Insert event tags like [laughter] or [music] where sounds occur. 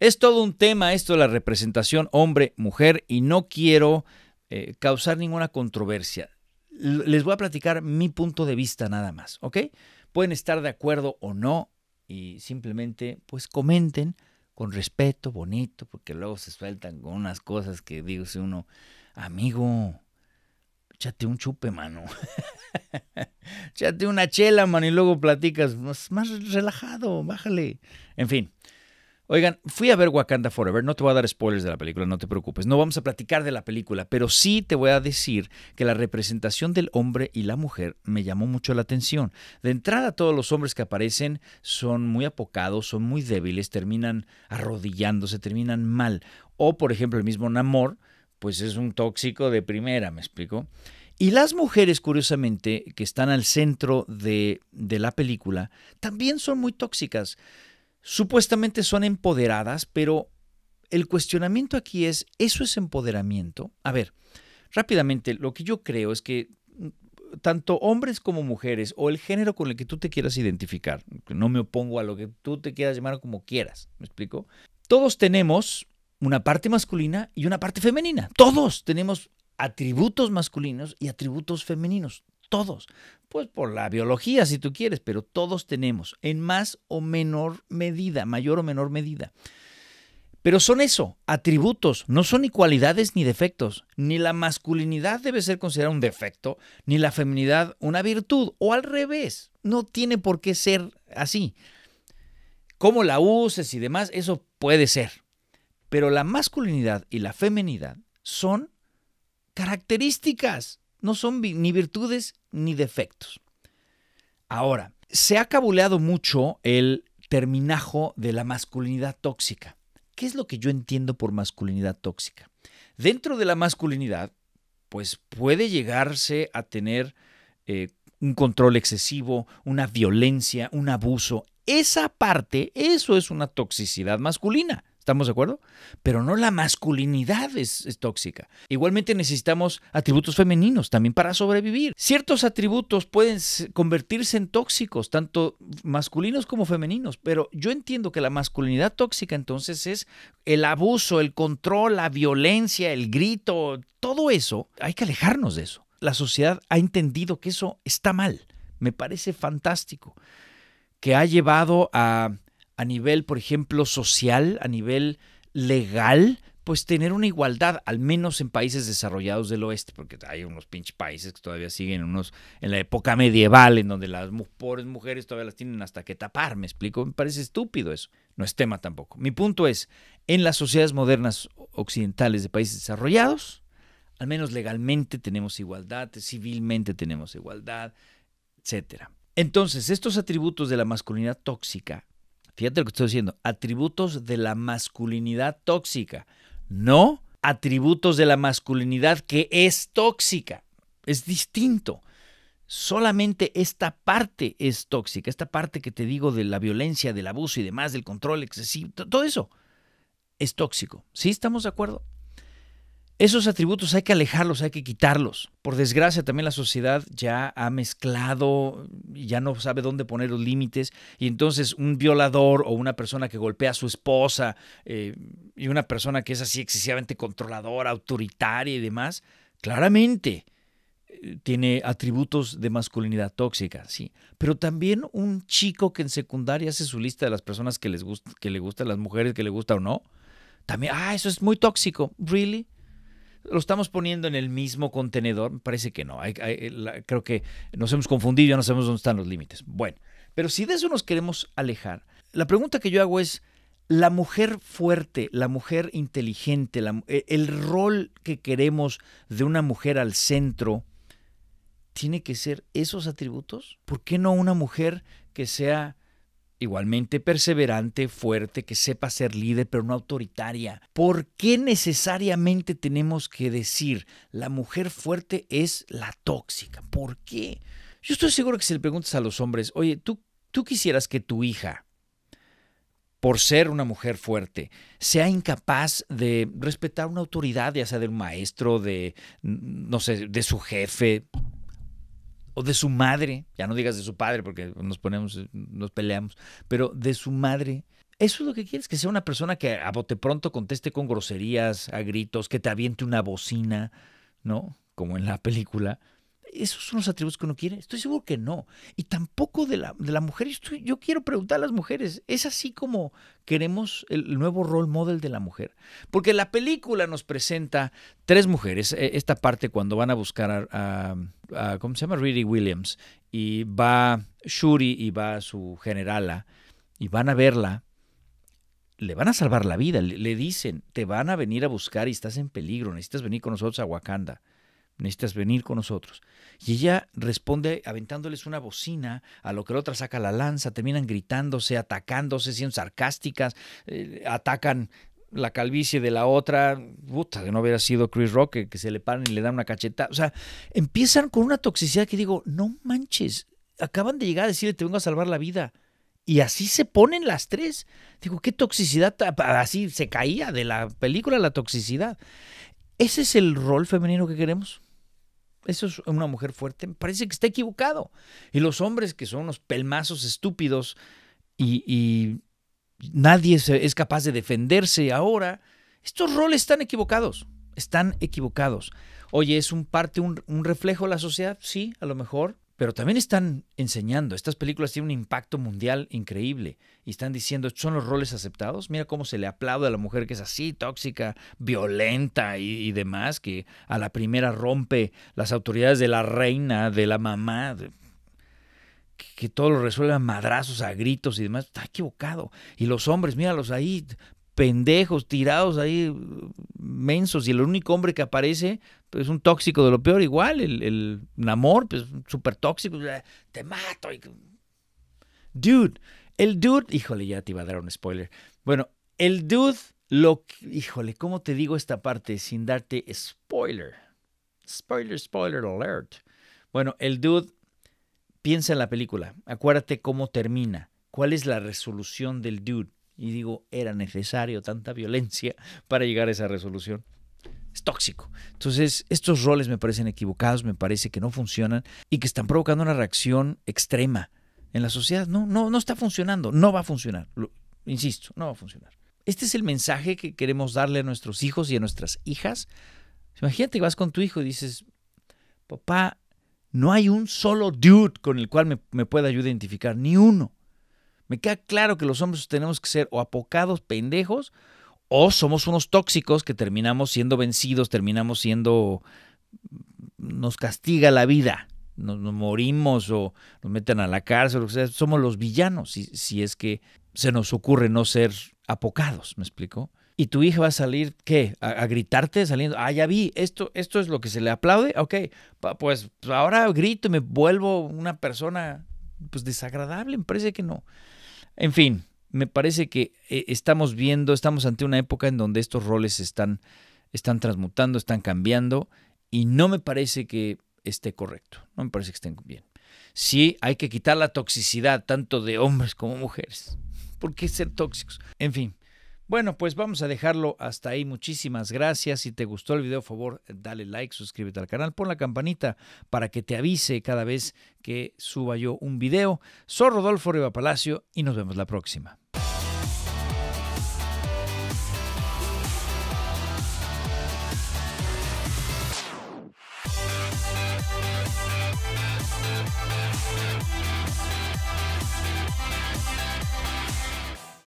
Es todo un tema esto de la representación hombre-mujer y no quiero eh, causar ninguna controversia. Les voy a platicar mi punto de vista nada más, ¿ok? Pueden estar de acuerdo o no y simplemente pues comenten con respeto, bonito, porque luego se sueltan con unas cosas que digo si uno, amigo, échate un chupe, mano. [laughs] échate una chela, mano, y luego platicas más, pues, más relajado, bájale. En fin, Oigan, fui a ver Wakanda Forever, no te voy a dar spoilers de la película, no te preocupes, no vamos a platicar de la película, pero sí te voy a decir que la representación del hombre y la mujer me llamó mucho la atención. De entrada, todos los hombres que aparecen son muy apocados, son muy débiles, terminan arrodillándose, terminan mal. O, por ejemplo, el mismo Namor, pues es un tóxico de primera, me explico. Y las mujeres, curiosamente, que están al centro de, la película, también son muy tóxicas supuestamente son empoderadas, pero el cuestionamiento aquí es, ¿eso es empoderamiento? A ver, rápidamente, lo que yo creo es que mm, tanto hombres como mujeres, o el género con el que tú te quieras identificar, no me opongo a lo que tú te quieras llamar como quieras, ¿me explico? Todos tenemos una parte masculina y una parte femenina. Todos tenemos atributos masculinos y atributos femeninos. Todos. Pues por la biología, si tú quieres, pero todos tenemos, en más o menor medida, mayor o menor medida. Pero son eso, atributos, no son ni cualidades ni defectos. Ni la masculinidad debe ser considerada un defecto, ni la feminidad una virtud, o al revés, no tiene por qué ser así. Cómo la uses y demás, eso puede ser. Pero la masculinidad y la feminidad son características, no son ni virtudes ni defectos. Ahora, se ha cabuleado mucho el terminajo de la masculinidad tóxica. ¿Qué es lo que yo entiendo por masculinidad tóxica? Dentro de la masculinidad, pues puede llegarse a tener eh, un control excesivo, una violencia, un abuso. Esa parte, eso es una toxicidad masculina. ¿Estamos de acuerdo? Pero no la masculinidad es, tóxica. Igualmente necesitamos atributos femeninos también para sobrevivir. Ciertos atributos pueden convertirse en tóxicos, tanto masculinos como femeninos, pero yo entiendo que la masculinidad tóxica entonces es el abuso, el control, la violencia, el grito, todo eso. Hay que alejarnos de eso. La sociedad ha entendido que eso está mal. Me parece fantástico que ha llevado a a nivel, por ejemplo, social, a nivel legal, pues tener una igualdad, al menos en países desarrollados del oeste, porque hay unos pinches países que todavía siguen unos, en la época medieval, en donde las pobres mujeres todavía las tienen hasta que tapar, me explico, me parece estúpido eso, no es tema tampoco. Mi punto es, en las sociedades modernas occidentales de países desarrollados, al menos legalmente tenemos igualdad, civilmente tenemos igualdad, etc. Entonces, estos atributos de la masculinidad tóxica Fíjate lo que estoy diciendo. Atributos de la masculinidad tóxica. No atributos de la masculinidad que es tóxica. Es distinto. Solamente esta parte es tóxica, esta parte que te digo de la violencia, del abuso y demás, del control excesivo, todo eso es tóxico. ¿Sí estamos de acuerdo? Esos atributos hay que alejarlos, hay que quitarlos. Por desgracia también la sociedad ya ha mezclado, ya no sabe dónde poner los límites y entonces un violador o una persona que golpea a su esposa eh, y una persona que es así excesivamente controladora, autoritaria y demás, claramente eh, tiene atributos de masculinidad tóxica, sí. Pero también un chico que en secundaria hace su lista de las personas que les gusta, que le gustan las mujeres, que le gusta o no. También, ah, eso es muy tóxico, really lo estamos poniendo en el mismo contenedor. parece que no. creo que nos hemos confundido, ya no sabemos dónde están los límites. Bueno, pero si de eso nos queremos alejar, la pregunta que yo hago es, la mujer fuerte, la mujer inteligente, e-, el rol que queremos de una mujer al centro, ¿tiene que ser esos atributos? ¿Por qué no una mujer que sea igualmente perseverante, fuerte, que sepa ser líder, pero no autoritaria. ¿Por qué necesariamente tenemos que decir la mujer fuerte es la tóxica? ¿Por qué? Yo estoy seguro que si le preguntas a los hombres, oye, ¿tú, tú quisieras que tu hija, por ser una mujer fuerte, sea incapaz de respetar una autoridad, ya sea de un maestro, de, no sé, de su jefe, de su madre, ya no digas de su padre porque nos ponemos, eh, nos peleamos, pero de su madre. Eso es lo que quieres, que sea una persona que a bote pronto conteste con groserías, a gritos, que te aviente una bocina, ¿no? Como en la película. ¿Esos son los atributos que uno quiere? Estoy seguro que no. Y tampoco de la, de la mujer. yo quiero preguntar a las mujeres, ¿es así como queremos el nuevo role model de la mujer? Porque la película nos presenta tres mujeres. Eh, esta parte cuando van a buscar a, ¿cómo se llama? Riri Williams. Y va Shuri y va su generala y van a verla le van a salvar la vida. Le, dicen, te van a venir a buscar y estás en peligro, necesitas venir con nosotros a Wakanda necesitas venir con nosotros. Y ella responde aventándoles una bocina, a lo que la otra saca la lanza, terminan gritándose, atacándose, siendo sarcásticas, eh, atacan la calvicie de la otra, puta, que no hubiera sido Chris Rock, que, se le paran y le dan una cachetada. O sea, empiezan con una toxicidad que digo, no manches, acaban de llegar a decirle te vengo a salvar la vida. Y así se ponen las tres. Digo, qué toxicidad, así se caía de la película la toxicidad. Ese es el rol femenino que queremos eso es una mujer fuerte, me parece que está equivocado. Y los hombres que son unos pelmazos estúpidos y, y nadie es capaz de defenderse ahora, estos roles están equivocados, están equivocados. Oye, ¿es un parte, un reflejo de la sociedad? Sí, a lo mejor, pero también están enseñando, estas películas tienen un impacto mundial increíble y están diciendo, son los roles aceptados, mira cómo se le aplaude a la mujer que es así, tóxica, violenta y, demás, que a la primera rompe las autoridades de la reina, de la mamá, que, que, todo lo resuelve a madrazos, a gritos y demás, está equivocado. Y los hombres, míralos ahí pendejos, tirados ahí, mensos, y el único hombre que aparece es pues, un tóxico de lo peor, igual, el, el Namor, pues súper tóxico, eh, te mato. Dude, el dude, híjole, ya te iba a dar un spoiler. Bueno, el dude, lo, híjole, ¿cómo te digo esta parte sin darte spoiler? Spoiler, spoiler alert. Bueno, el dude piensa en la película, acuérdate cómo termina, cuál es la resolución del dude y digo, era necesario tanta violencia [laughs] para llegar a esa resolución. Es tóxico. Entonces, estos roles me parecen equivocados, me parece que no funcionan y que están provocando una reacción extrema en la sociedad. No, no, no está funcionando, no va a funcionar. insisto, no va a funcionar. Este es el mensaje que queremos darle a nuestros hijos y a nuestras hijas. Imagínate que vas con tu hijo y dices, papá, no hay un solo dude con el cual me, pueda pueda a identificar, ni uno. Me queda claro que los hombres tenemos que ser o apocados pendejos o somos unos tóxicos que terminamos siendo vencidos, terminamos siendo... nos castiga la vida, nos, morimos o nos meten a la cárcel, o sea, somos los villanos si, si es que se nos ocurre no ser apocados, ¿me explico? y tu hija va a salir, ¿qué? A, gritarte saliendo, ah, ya vi, esto, esto es lo que se le aplaude, ok, pues ahora grito y me vuelvo una persona pues desagradable, me parece que no. En fin, me parece que eh, estamos viendo, estamos ante una época en donde estos roles están, están transmutando, están cambiando y no me parece que esté correcto, no me parece que estén bien. Sí, hay que quitar la toxicidad tanto de hombres como mujeres. ¿Por qué ser tóxicos? En fin, bueno, pues vamos a dejarlo hasta ahí. Muchísimas gracias. Si te gustó el video, por favor, dale like, suscríbete al canal, pon la campanita para que te avise cada vez que suba yo un video. Soy Rodolfo Riva Palacio y nos vemos la próxima.